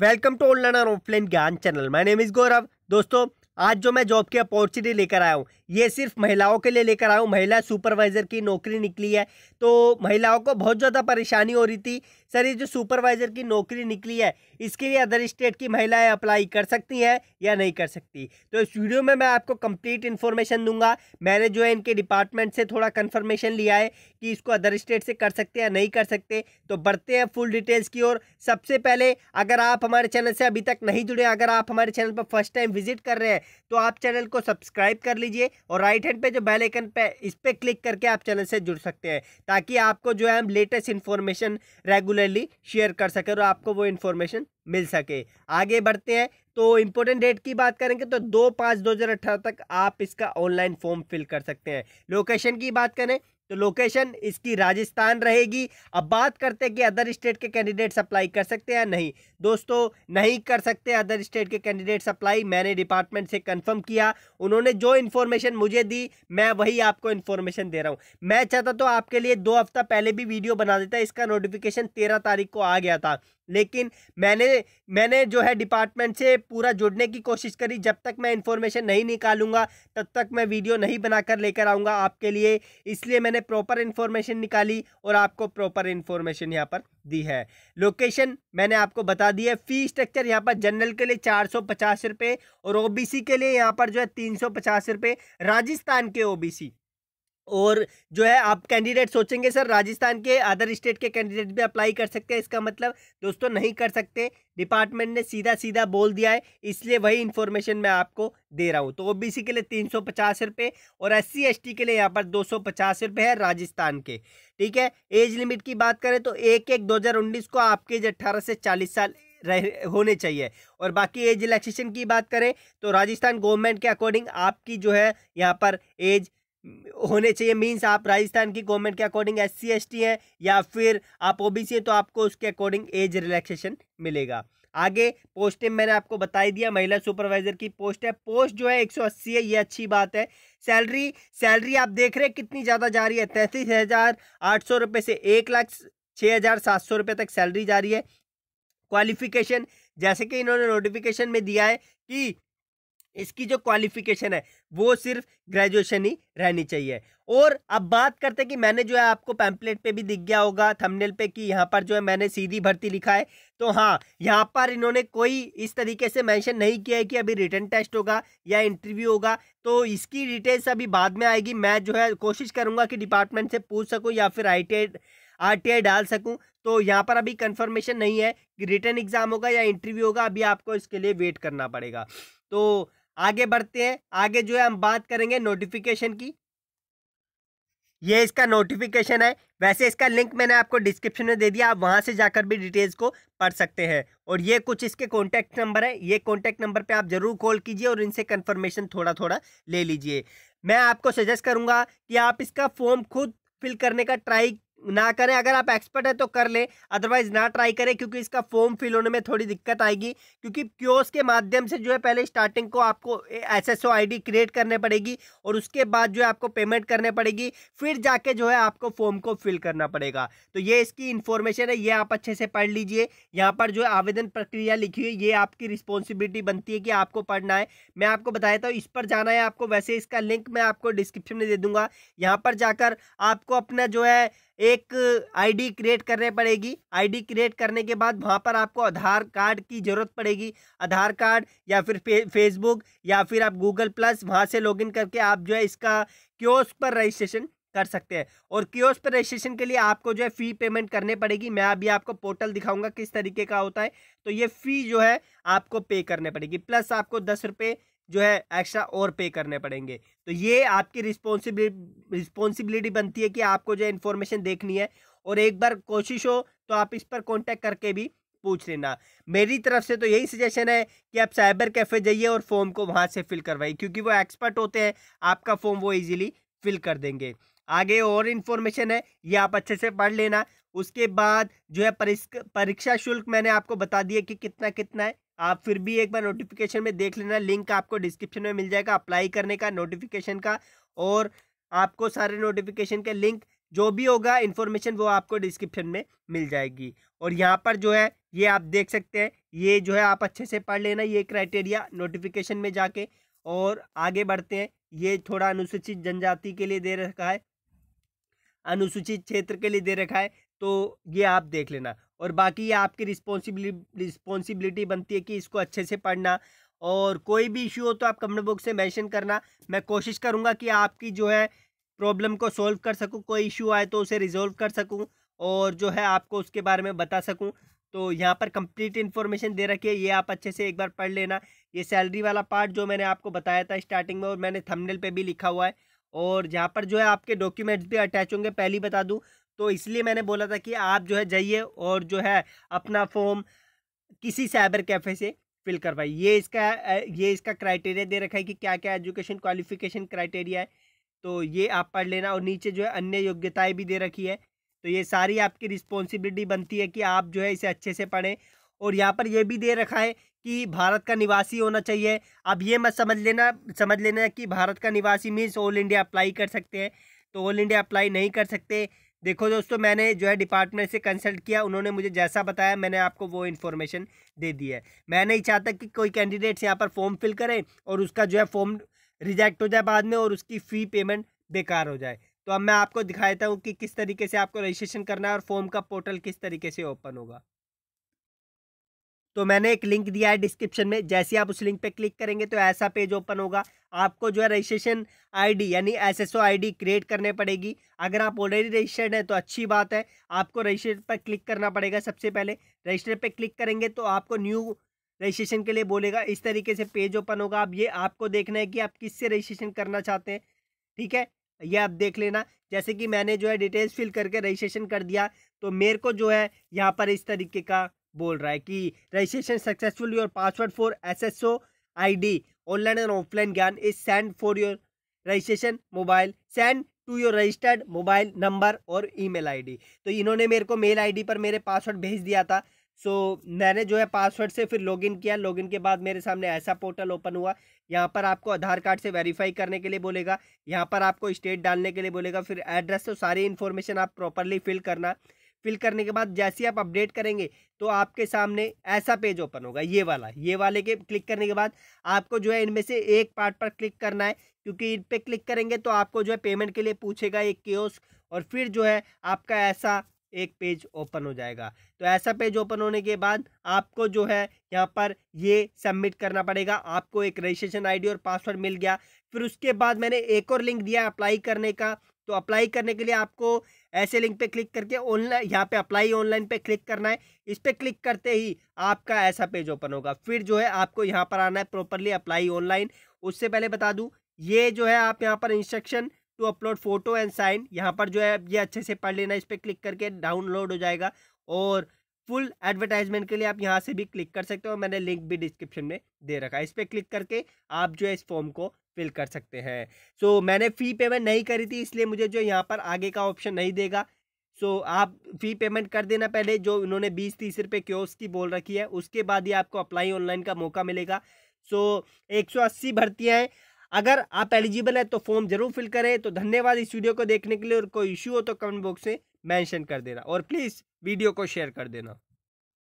welcome to online और offline Gyan channel my name is Gaurav दोस्तों आज जो मैं जॉब की अपॉर्चुनिटी लेकर आया हूँ ये सिर्फ महिलाओं के लिए लेकर आऊँ महिला सुपरवाइज़र की नौकरी निकली है तो महिलाओं को बहुत ज़्यादा परेशानी हो रही थी सर ये जो सुपरवाइज़र की नौकरी निकली है इसके लिए अदर स्टेट की महिलाएं अप्लाई कर सकती हैं या नहीं कर सकती तो इस वीडियो में मैं आपको कंप्लीट इन्फॉर्मेशन दूंगा मैंने जो है इनके डिपार्टमेंट से थोड़ा कन्फर्मेशन लिया है कि इसको अदर स्टेट से कर सकते हैं या नहीं कर सकते तो बढ़ते हैं फुल डिटेल्स की ओर सबसे पहले अगर आप हमारे चैनल से अभी तक नहीं जुड़े अगर आप हमारे चैनल पर फर्स्ट टाइम विजिट कर रहे हैं तो आप चैनल को सब्सक्राइब कर लीजिए और राइट हैंड पे जो बेल आइकन पे इस पर क्लिक करके आप चैनल से जुड़ सकते हैं ताकि आपको जो है हम लेटेस्ट इन्फॉर्मेशन रेगुलरली शेयर कर सकें और आपको वो इन्फॉर्मेशन मिल सके आगे बढ़ते हैं तो इम्पोर्टेंट डेट की बात करेंगे तो दो पाँच दो हज़ार अठारह तक आप इसका ऑनलाइन फॉर्म फिल कर सकते हैं लोकेशन की बात करें तो लोकेशन इसकी राजस्थान रहेगी अब बात करते हैं कि अदर स्टेट के कैंडिडेट्स अप्लाई कर सकते हैं या नहीं दोस्तों नहीं कर सकते अदर स्टेट के कैंडिडेट्स अप्लाई मैंने डिपार्टमेंट से कंफर्म किया उन्होंने जो इन्फॉर्मेशन मुझे दी मैं वही आपको इन्फॉर्मेशन दे रहा हूँ मैं चाहता तो आपके लिए दो हफ्ता पहले भी वीडियो बना देता इसका नोटिफिकेशन तेरह तारीख को आ गया था लेकिन मैंने मैंने जो है डिपार्टमेंट से पूरा जुड़ने की कोशिश करी जब तक मैं इन्फॉर्मेशन नहीं निकालूंगा तब तक मैं वीडियो नहीं बनाकर लेकर आऊँगा आपके लिए इसलिए मैंने प्रॉपर इन्फॉर्मेशन निकाली और आपको प्रॉपर इन्फॉर्मेशन यहाँ पर दी है लोकेशन मैंने आपको बता दी है फ़ी स्ट्रक्चर यहाँ पर जनरल के लिए चार सौ पचास रुपये और सी के लिए यहाँ पर जो है तीन सौ पचास रुपये राजस्थान के सी और जो है आप कैंडिडेट सोचेंगे सर राजस्थान के अदर स्टेट के कैंडिडेट भी अप्लाई कर सकते हैं इसका मतलब दोस्तों नहीं कर सकते डिपार्टमेंट ने सीधा सीधा बोल दिया है इसलिए वही इन्फॉर्मेशन मैं आपको दे रहा हूँ तो ओबीसी के लिए तीन सौ पचास रुपये और एस सी के लिए यहाँ पर दो सौ पचास रुपये है राजस्थान के ठीक है एज लिमिट की बात करें तो एक एक दो हज़ार उन्नीस को आपके एज अट्ठारह से चालीस साल रह होने चाहिए और बाकी एज रिलैक्सेशन की बात करें तो राजस्थान गवर्नमेंट के अकॉर्डिंग आपकी जो है यहाँ पर एज होने चाहिए मीन्स आप राजस्थान की गवर्नमेंट के according S C S T हैं या फिर आप ओ बी सी हैं तो आपको उसके अकॉर्डिंग एज रिलैक्सेशन मिलेगा आगे पोस्टें मैंने आपको बता ही दिया महिला सुपरवाइजर की पोस्ट है पोस्ट जो है एक सौ अस्सी है ये अच्छी बात है सैलरी सैलरी आप देख रहे हैं कितनी ज़्यादा जा रही है तैंतीस हज़ार आठ सौ रुपये से एक लाख छः हज़ार सात सौ रुपये तक सैलरी जा रही है क्वालिफिकेशन जैसे कि इन्होंने नोटिफिकेशन में दिया है कि इसकी जो क्वालिफिकेशन है वो सिर्फ ग्रेजुएशन ही रहनी चाहिए और अब बात करते हैं कि मैंने जो है आपको पैम्पलेट पे भी दिख गया होगा थंबनेल पे कि यहाँ पर जो है मैंने सीधी भर्ती लिखा है तो हाँ यहाँ पर इन्होंने कोई इस तरीके से मेंशन नहीं किया है कि अभी रिटर्न टेस्ट होगा या इंटरव्यू होगा तो इसकी डिटेल्स अभी बाद में आएगी मैं जो है कोशिश करूँगा कि डिपार्टमेंट से पूछ सकूँ या फिर आई टी डाल सकूँ तो यहाँ पर अभी कन्फर्मेशन नहीं है कि रिटर्न एग्ज़ाम होगा या इंटरव्यू होगा अभी आपको इसके लिए वेट करना पड़ेगा तो आगे बढ़ते हैं आगे जो है हम बात करेंगे नोटिफिकेशन की ये इसका नोटिफिकेशन है वैसे इसका लिंक मैंने आपको डिस्क्रिप्शन में दे दिया आप वहाँ से जाकर भी डिटेल्स को पढ़ सकते हैं और ये कुछ इसके कॉन्टैक्ट नंबर है ये कॉन्टैक्ट नंबर पे आप ज़रूर कॉल कीजिए और इनसे कन्फर्मेशन थोड़ा थोड़ा ले लीजिए मैं आपको सजेस्ट करूँगा कि आप इसका फॉर्म खुद फिल करने का ट्राई ना करें अगर आप एक्सपर्ट है तो कर लें अदरवाइज ना ट्राई करें क्योंकि इसका फॉर्म फिल होने में थोड़ी दिक्कत आएगी क्योंकि क्योस के माध्यम से जो है पहले स्टार्टिंग को आपको एस एस क्रिएट करने पड़ेगी और उसके बाद जो है आपको पेमेंट करने पड़ेगी फिर जाके जो है आपको फॉर्म को फिल करना पड़ेगा तो ये इसकी इन्फॉर्मेशन है ये आप अच्छे से पढ़ लीजिए यहाँ पर जो है आवेदन प्रक्रिया लिखी हुई ये आपकी रिस्पॉन्सिबिलिटी बनती है कि आपको पढ़ना है मैं आपको बताया था इस पर जाना है आपको वैसे इसका लिंक मैं आपको डिस्क्रिप्शन में दे दूंगा यहाँ पर जाकर आपको अपना जो है एक आईडी क्रिएट करने पड़ेगी आईडी क्रिएट करने के बाद वहाँ पर आपको आधार कार्ड की ज़रूरत पड़ेगी आधार कार्ड या फिर फे, फेसबुक या फिर आप गूगल प्लस वहाँ से लॉगिन करके आप जो है इसका क्योस पर रजिस्ट्रेशन कर सकते हैं और क्योस पर रजिस्ट्रेशन के लिए आपको जो है फ़ी पेमेंट करने पड़ेगी मैं अभी आपको पोर्टल दिखाऊँगा किस तरीके का होता है तो ये फ़ी जो है आपको पे करने पड़ेगी प्लस आपको दस रुपये जो है एक्स्ट्रा और पे करने पड़ेंगे तो ये आपकी रिस्पॉन्सिबिलिटी रिस्पॉन्सिबिलिटी बनती है कि आपको जो है इन्फॉर्मेशन देखनी है और एक बार कोशिश हो तो आप इस पर कॉन्टैक्ट करके भी पूछ लेना मेरी तरफ से तो यही सजेशन है कि आप साइबर कैफ़े जाइए और फॉर्म को वहाँ से फिल करवाइए क्योंकि वो एक्सपर्ट होते हैं आपका फॉर्म वो ईज़िली फिल कर देंगे आगे और इन्फॉर्मेशन है ये आप अच्छे से पढ़ लेना उसके बाद जो है परीक्षा शुल्क मैंने आपको बता दिया कि कितना कितना है आप फिर भी एक बार नोटिफिकेशन में देख लेना लिंक आपको डिस्क्रिप्शन में मिल जाएगा अप्लाई करने का नोटिफिकेशन का और आपको सारे नोटिफिकेशन के लिंक जो भी होगा इन्फॉर्मेशन वो आपको डिस्क्रिप्शन में मिल जाएगी और यहाँ पर जो है ये आप देख सकते हैं ये जो है आप अच्छे से पढ़ लेना ये क्राइटेरिया नोटिफिकेशन में जाके और आगे बढ़ते हैं ये थोड़ा अनुसूचित जनजाति के लिए दे रखा है अनुसूचित क्षेत्र के लिए दे रखा है तो ये आप देख लेना और बाकी ये आपकी रिस्पॉन्सिबिलिटी रिस्पॉन्सिबिलिटी बनती है कि इसको अच्छे से पढ़ना और कोई भी इशू हो तो आप कमेंट बॉक्स से मैंशन करना मैं कोशिश करूँगा कि आपकी जो है प्रॉब्लम को सॉल्व कर सकूँ कोई इशू आए तो उसे रिजोल्व कर सकूँ और जो है आपको उसके बारे में बता सकूँ तो यहाँ पर कंप्लीट इन्फॉर्मेशन दे रखी है ये आप अच्छे से एक बार पढ़ लेना ये सैलरी वाला पार्ट जो मैंने आपको बताया था स्टार्टिंग में और मैंने थंबनेल पे भी लिखा हुआ है और यहाँ पर जो है आपके डॉक्यूमेंट्स भी अटैच होंगे पहले बता दूँ तो इसलिए मैंने बोला था कि आप जो है जाइए और जो है अपना फॉर्म किसी साइबर कैफ़े से फिल करवाइए ये इसका ये इसका क्राइटेरिया दे रखा है कि क्या क्या एजुकेशन क्वालिफिकेशन क्राइटेरिया है तो ये आप पढ़ लेना और नीचे जो है अन्य योग्यताएं भी दे रखी है तो ये सारी आपकी रिस्पॉन्सिबिलिटी बनती है कि आप जो है इसे अच्छे से पढ़ें और यहाँ पर यह भी दे रखा है कि भारत का निवासी होना चाहिए अब ये मत समझ लेना समझ लेना कि भारत का निवासी मीन्स ऑल इंडिया अप्लाई कर सकते हैं तो ऑल इंडिया अप्लाई नहीं कर सकते देखो दोस्तों मैंने जो है डिपार्टमेंट से कंसल्ट किया उन्होंने मुझे जैसा बताया मैंने आपको वो इन्फॉर्मेशन दे दी है मैं नहीं चाहता कि कोई कैंडिडेट्स यहाँ पर फॉर्म फिल करें और उसका जो है फॉर्म रिजेक्ट हो जाए बाद में और उसकी फ़ी पेमेंट बेकार हो जाए तो अब मैं आपको दिखाता हूँ कि किस तरीके से आपको रजिस्ट्रेशन करना है और फॉर्म का पोर्टल किस तरीके से ओपन होगा तो मैंने एक लिंक दिया है डिस्क्रिप्शन में जैसे आप उस लिंक पे क्लिक करेंगे तो ऐसा पेज ओपन होगा आपको जो है रजिस्ट्रेशन आईडी यानी एसएसओ आईडी क्रिएट करने पड़ेगी अगर आप ऑलरेडी रजिस्टर्ड हैं तो अच्छी बात है आपको रजिस्टर पर क्लिक करना पड़ेगा सबसे पहले रजिस्टर पर क्लिक करेंगे तो आपको न्यू रजिस्ट्रेशन के लिए बोलेगा इस तरीके से पेज ओपन होगा अब ये आपको देखना है कि आप किससे रजिस्ट्रेशन करना चाहते हैं ठीक है ये आप देख लेना जैसे कि मैंने जो है डिटेल्स फिल करके रजिस्ट्रेशन कर दिया तो मेरे को जो है यहाँ पर इस तरीके का बोल रहा है कि registration successful your password for S S O I D online and offline Gyan is send for your registration mobile send to your registered mobile number और ईमेल आईडी तो इन्होंने मेरे को मेल आईडी पर मेरे पासवर्ड भेज दिया था सो so, मैंने जो है पासवर्ड से फिर लॉगिन किया लॉगिन के बाद मेरे सामने ऐसा पोर्टल ओपन हुआ यहाँ पर आपको आधार कार्ड से वेरीफाई करने के लिए बोलेगा यहाँ पर आपको स्टेट डालने के लिए बोलेगा फिर एड्रेस तो सारी इन्फॉर्मेशन आप प्रॉपरली फिल करना फिल करने के बाद जैसे ही आप अपडेट करेंगे तो आपके सामने ऐसा पेज ओपन होगा ये वाला ये वाले के क्लिक करने के बाद आपको जो है इनमें से एक पार्ट पर क्लिक करना है क्योंकि इन पर क्लिक करेंगे तो आपको जो है पेमेंट के लिए पूछेगा एक क्योस और फिर जो है आपका ऐसा एक पेज ओपन हो जाएगा तो ऐसा पेज ओपन होने के बाद आपको जो है यहाँ पर ये सबमिट करना पड़ेगा आपको एक रजिस्ट्रेशन आईडी और पासवर्ड मिल गया फिर उसके बाद मैंने एक और लिंक दिया अप्लाई करने का तो अप्लाई करने के लिए आपको ऐसे लिंक पे क्लिक करके ऑनलाइन यहाँ पे अप्लाई ऑनलाइन पे क्लिक करना है इस पर क्लिक करते ही आपका ऐसा पेज ओपन होगा फिर जो है आपको यहाँ पर आना है प्रॉपरली अप्लाई ऑनलाइन उससे पहले बता दूँ ये जो है आप यहाँ पर instruction to upload photo and sign यहाँ पर जो है ये अच्छे से पढ़ लेना इस पर क्लिक करके डाउनलोड हो जाएगा और फुल एडवर्टाइजमेंट के लिए आप यहाँ से भी क्लिक कर सकते हो मैंने लिंक भी डिस्क्रिप्शन में दे रखा है इस पर क्लिक करके आप जो है इस फॉर्म को फिल कर सकते हैं सो so, मैंने फ़ी पेमेंट नहीं करी थी इसलिए मुझे जो यहाँ पर आगे का ऑप्शन नहीं देगा सो so, आप फ़ी पेमेंट कर देना पहले जो उन्होंने बीस तीस रुपये क्योस की बोल रखी है उसके बाद ही आपको अप्लाई ऑनलाइन का मौका मिलेगा सो एक सौ अस्सी भर्तियाँ हैं अगर आप एलिजिबल हैं तो फॉर्म जरूर फिल करें तो धन्यवाद इस वीडियो को देखने के लिए और कोई इश्यू हो तो कमेंट बॉक्स में मैंशन कर देना और प्लीज़ वीडियो को शेयर कर देना